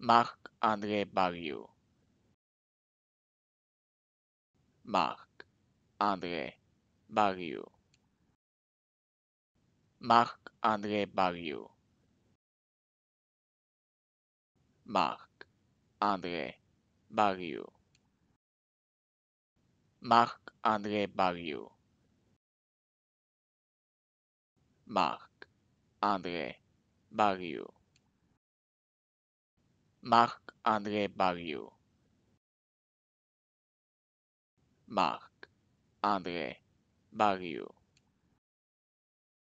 Marc-André Barrio Marc-André Barrio Marc-André Barrio Marc-André Barrio Marc-André Barrio Marc-André Barrio Marc-André Barriot. Marc-André Barriou.